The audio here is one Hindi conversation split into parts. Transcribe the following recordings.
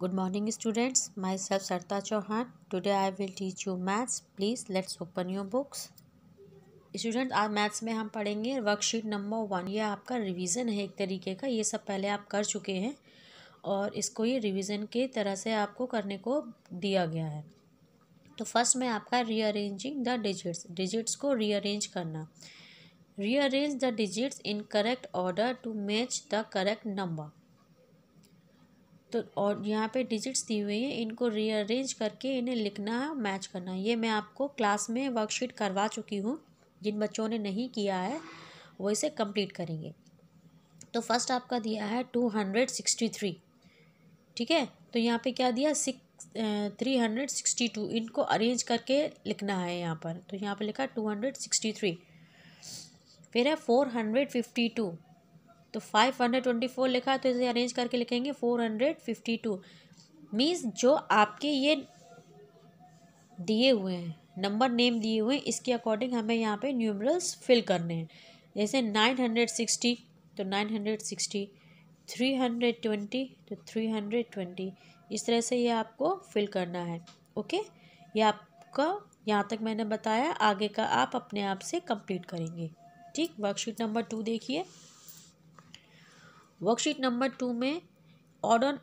good morning students myself Sarita Chauhan today I will teach you maths please let's open your books student आज मैथ्स में हम पढ़ेंगे वर्कशीट नंबर वन ये आपका रिवीजन है एक तरीके का ये सब पहले आप कर चुके हैं और इसको ये रिवीजन के तरह से आपको करने को दिया गया है तो फर्स्ट में आपका रीअरेंजिंग द डिजिट्स डिजिट्स को रीअरेंज करना rearrange the digits in correct order to match the correct number तो और यहाँ पे डिजिट्स दी हुई हैं इनको रीअरेंज करके इन्हें लिखना है मैच करना है ये मैं आपको क्लास में वर्कशीट करवा चुकी हूँ जिन बच्चों ने नहीं किया है वो इसे कंप्लीट करेंगे तो फर्स्ट आपका दिया है टू हंड्रेड सिक्सटी थ्री ठीक है तो यहाँ पे क्या दिया six three hundred sixty two इनको अरेंज करके लिखना है यहाँ पर तो यहाँ पे लिखा टू हंड्रेड सिक्सटी थ्री फिर है फोर हंड्रेड फिफ्टी टू तो फाइव हंड्रेड ट्वेंटी फोर लिखा है तो इसे अरेंज करके लिखेंगे four hundred fifty two means जो आपके ये दिए हुए हैं नंबर नेम दिए हुए हैं इसके अकॉर्डिंग हमें यहाँ पे न्यूमरल्स फिल करने हैं जैसे नाइन हंड्रेड सिक्सटी तो nine hundred sixty three hundred twenty तो थ्री हंड्रेड ट्वेंटी इस तरह से ये आपको फिल करना है ओके ये आपका यहाँ तक मैंने बताया आगे का आप अपने आप से कंप्लीट करेंगे ठीक वर्कशीट नंबर टू देखिए वर्कशीट नंबर टू में ऑड ऑन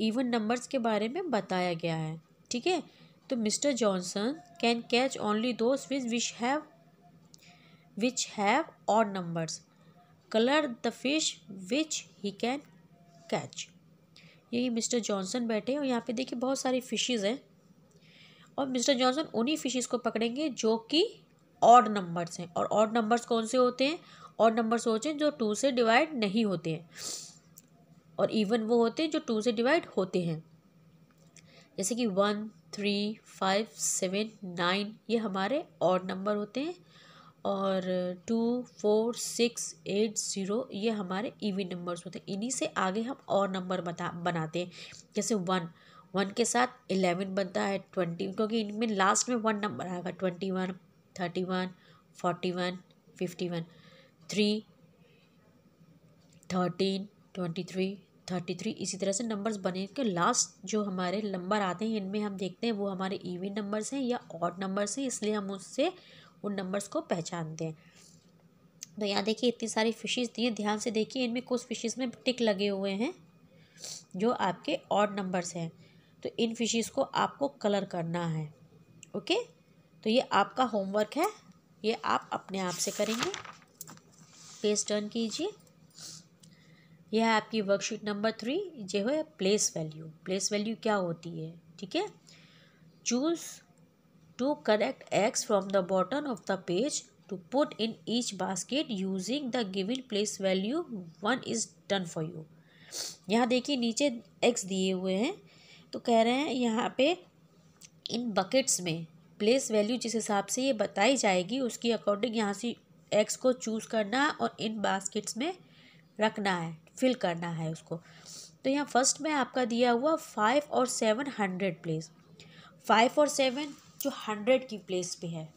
इवन नंबर्स के बारे में बताया गया है ठीक है तो Mister Johnson can catch only those which which have which have odd numbers colour the fish which he can catch यही मिस्टर जॉनसन बैठे हैं और यहाँ पे देखिए बहुत सारी फिशेज़ हैं और मिस्टर जॉनसन उन्हीं फिशेज़ को पकड़ेंगे जो कि ऑड नंबर्स हैं और ऑड नंबर्स कौन से होते हैं और नंबर सोचें जो टू से डिवाइड नहीं होते हैं और इवन वो होते हैं जो टू से डिवाइड होते हैं जैसे कि one three five seven nine ये हमारे और नंबर होते हैं और two four six eight zero ये हमारे इवन नंबर्स होते हैं इन्हीं से आगे हम और नंबर बता बनाते हैं जैसे वन वन के साथ एलेवन बनता है ट्वेंटी क्योंकि इनमें लास्ट में वन नंबर आएगा twenty one thirty one forty one fifty one three thirteen twenty three thirty three इसी तरह से नंबर्स बने के लास्ट जो हमारे नंबर आते हैं इनमें हम देखते हैं वो हमारे ईवी नंबर्स हैं या ऑड नंबर्स हैं इसलिए हम उससे उन नंबर्स को पहचानते हैं तो यहाँ देखिए इतनी सारी फिशेस दी ध्यान से देखिए इनमें कुछ फिशेस में टिक लगे हुए हैं जो आपके ऑड नंबर्स हैं तो इन फिशेस को आपको कलर करना है ओके तो ये आपका होमवर्क है ये आप अपने आप से करेंगे पेज टर्न कीजिए यह है आपकी वर्कशीट नंबर थ्री जो है प्लेस वैल्यू प्लेस वैल्यू क्या होती है ठीक है choose to correct X from the bottom of the page to put in each basket using the given place value one is done for you यहाँ देखिए नीचे एक्स दिए हुए हैं तो कह रहे हैं यहाँ पे इन बकेट्स में प्लेस वैल्यू जिस हिसाब से ये बताई जाएगी उसके अकॉर्डिंग यहाँ से एग्स को चूज़ करना है और इन बास्केट्स में रखना है फिल करना है उसको तो यहाँ फर्स्ट में आपका दिया हुआ फाइव और सेवन हंड्रेड प्लेस फाइव और सेवन जो हंड्रेड की प्लेस पे है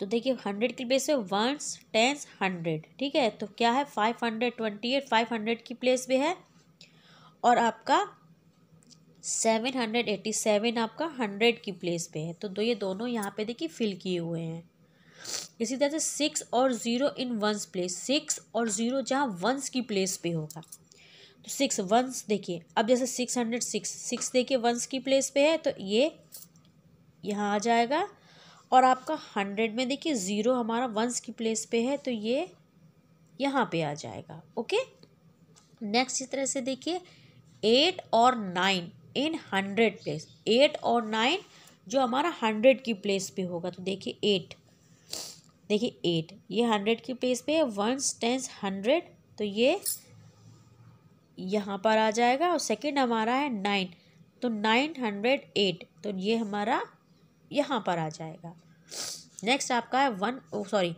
तो देखिए हंड्रेड की प्लेस पे वंस टेंस हंड्रेड ठीक है तो क्या है five hundred twenty eight five hundred की प्लेस पे है और आपका सेवन हंड्रेड एट्टी सेवन आपका हंड्रेड की प्लेस पे है तो दो ये दोनों यहाँ पे देखिए फिल किए हुए हैं इसी तरह से सिक्स और zero in ones place six और ज़ीरो जहाँ वंस की प्लेस पे होगा तो सिक्स वंस देखिए अब जैसे सिक्स हंड्रेड सिक्स सिक्स देखिए वंस की प्लेस पे है तो ये यहाँ आ जाएगा और आपका हंड्रेड में देखिए ज़ीरो हमारा वंस की प्लेस पे है तो ये यहाँ पे आ जाएगा ओके नेक्स्ट इस तरह से देखिए एट और nine in hundred place eight और नाइन जो हमारा हंड्रेड की प्लेस पे होगा तो देखिए एट देखिए एट ये हंड्रेड की प्लेस पे है वंस टेंस हंड्रेड तो ये यहाँ पर आ जाएगा और सेकंड हमारा है नाइन तो नाइन हंड्रेड एट तो ये हमारा यहाँ पर आ जाएगा नेक्स्ट आपका है वन सॉरी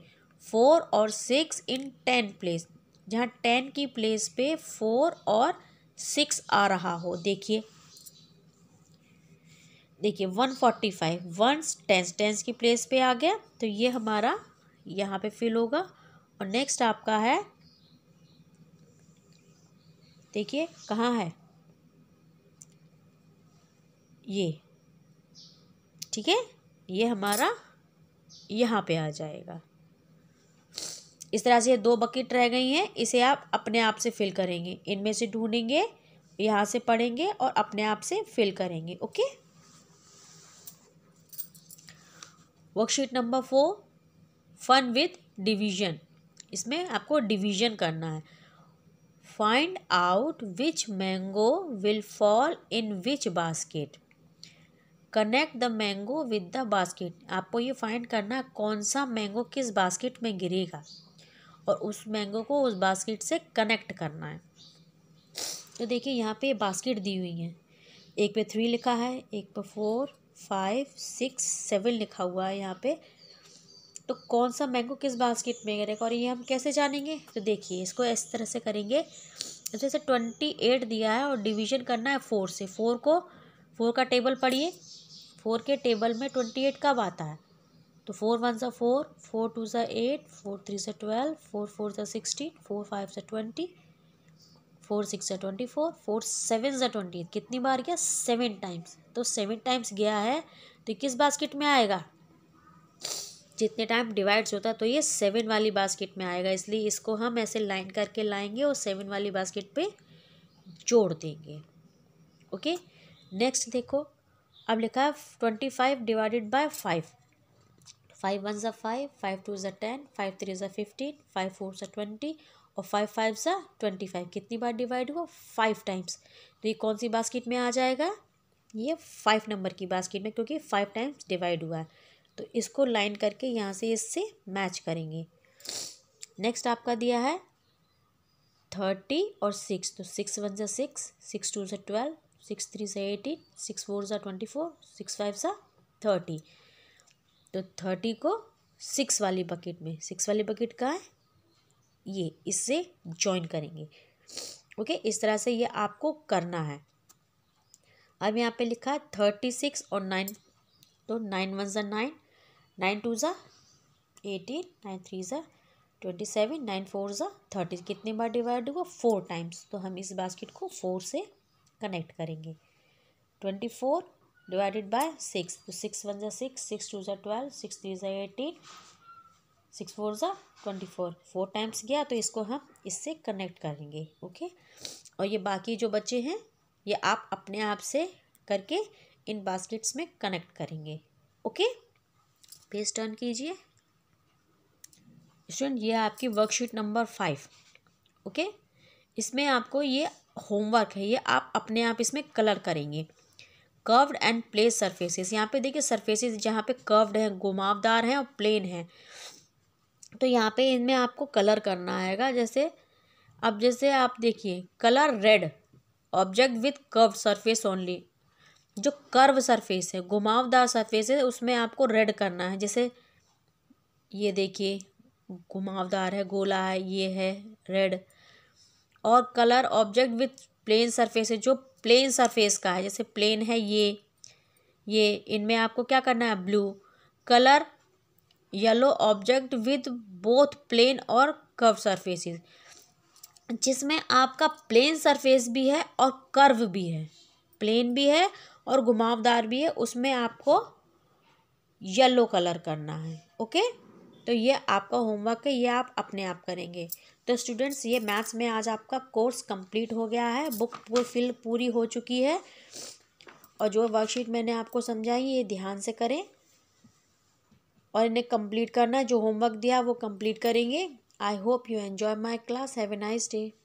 फोर और सिक्स इन टेन प्लेस जहाँ टेन की प्लेस पे फोर और सिक्स आ रहा हो देखिए देखिए one forty five ones tens tens की प्लेस पे आ गया तो ये हमारा यहाँ पे फिल होगा और नेक्स्ट आपका है देखिए कहाँ है ये ठीक है ये हमारा यहाँ पे आ जाएगा इस तरह से ये दो बकेट रह गई हैं इसे आप अपने आप से फिल करेंगे इनमें से ढूंढेंगे यहाँ से पढ़ेंगे और अपने आप से फिल करेंगे okay worksheet number four fun with division इसमें आपको डिवीजन करना है find out which mango will fall in which basket connect the mango with the basket आपको ये फाइंड करना है कौन सा मैंगो किस बास्केट में गिरेगा और उस मैंगो को उस बास्केट से कनेक्ट करना है तो देखिए यहाँ पे बास्केट दी हुई हैं एक पे थ्री लिखा है एक पे फोर फाइव सिक्स सेवन लिखा हुआ है यहाँ पे तो कौन सा मैंगो किस बास्केट में रहेगा और ये हम कैसे जानेंगे तो देखिए इसको इस तरह से करेंगे जैसे ट्वेंटी एट दिया है और डिवीजन करना है फोर से फोर को फोर का टेबल पढ़िए फोर के टेबल में ट्वेंटी एट कब आता है तो फोर वन सा फोर फोर टू सा एट फोर थ्री सा ट्वेल्व फोर फोर सा सिक्सटीन फोर फाइव सा ट्वेंटी फोर सिक्स सा ट्वेंटी फोर फोर सेवन सा ट्वेंटी कितनी बार गया सेवन टाइम्स तो सेवन टाइम्स गया है तो किस बास्केट में आएगा जितने टाइम डिवाइड्स होता तो ये सेवन वाली बास्केट में आएगा इसलिए इसको हम ऐसे लाइन करके लाएंगे और सेवन वाली बास्केट पे जोड़ देंगे ओके नेक्स्ट देखो अब लिखा है twenty five divided by five five one ज़ा फाइव फाइव टू ज़ा टेन फाइव थ्री ज़ा फिफ्टीन फाइव फोर ज़ा ट्वेंटी और फाइव फाइव ज़ा ट्वेंटी फाइव कितनी बार डिवाइड हुआ फाइव टाइम्स तो ये कौन सी बास्केट में आ जाएगा ये फाइव नंबर की बास्केट में क्योंकि फाइव टाइम्स डिवाइड हुआ है तो इसको लाइन करके यहाँ से इससे मैच करेंगे नेक्स्ट आपका दिया है थर्टी और सिक्स तो सिक्स वन सा सिक्स सिक्स टू सा ट्वेल्व सिक्स थ्री सा एटीन सिक्स फोर सा ट्वेंटी फोर सिक्स फाइव सा थर्टी तो थर्टी को सिक्स वाली बकेट में सिक्स वाली बकेट कहाँ है ये इससे जॉइन करेंगे ओके इस तरह से ये आपको करना है अब यहाँ पे लिखा है थर्टी सिक्स और नाइन तो नाइन वन सा नाइन नाइन टू ज़ा एटीन नाइन थ्री ज़ा ट्वेंटी सेवन नाइन फोर ज़ा थर्टी कितने बार डिवाइड हुआ फोर टाइम्स तो हम इस बास्केट को फोर से कनेक्ट करेंगे twenty four divided by six तो सिक्स वन ज़ा सिक्स सिक्स टू ज़ा ट्वेल्व सिक्स थ्री ज़ा एटीन सिक्स फोर ज़ा ट्वेंटी फोर फोर टाइम्स गया तो इसको हम इससे कनेक्ट करेंगे ओके और ये बाकी जो बच्चे हैं ये आप अपने आप से करके इन बास्केट्स में कनेक्ट करेंगे ओके पेज टर्न कीजिए स्टूडेंट ये आपकी वर्कशीट नंबर फाइव ओके इसमें आपको ये होमवर्क है ये आप अपने आप इसमें कलर करेंगे कर्व्ड एंड प्लेस सरफेसेस यहाँ पे देखिए सरफेसेस जहाँ पे कर्व्ड है घुमावदार हैं और प्लेन है तो यहाँ पे इनमें आपको कलर करना आएगा जैसे अब जैसे आप देखिए colour red object with curve surface only जो कर्व सरफेस है घुमावदार सरफेस है उसमें आपको रेड करना है जैसे ये देखिए घुमावदार है गोला है ये है रेड और colour object with plane surface है जो प्लेन सरफेस का है जैसे प्लेन है ये ये इनमें आपको क्या करना है blue colour yellow object with both plane और कर्व सरफेसिस जिसमें आपका प्लेन सरफेस भी है और कर्व भी है प्लेन भी है और घुमावदार भी है उसमें आपको येलो कलर करना है ओके तो ये आपका होमवर्क है ये आप अपने आप करेंगे तो स्टूडेंट्स ये मैथ्स में आज आपका कोर्स कंप्लीट हो गया है बुक वो फिल पूरी हो चुकी है और जो वर्कशीट मैंने आपको समझाई ये ध्यान से करें और इन्हें कंप्लीट करना जो होमवर्क दिया वो कंप्लीट करेंगे I hope you enjoy my class have a nice day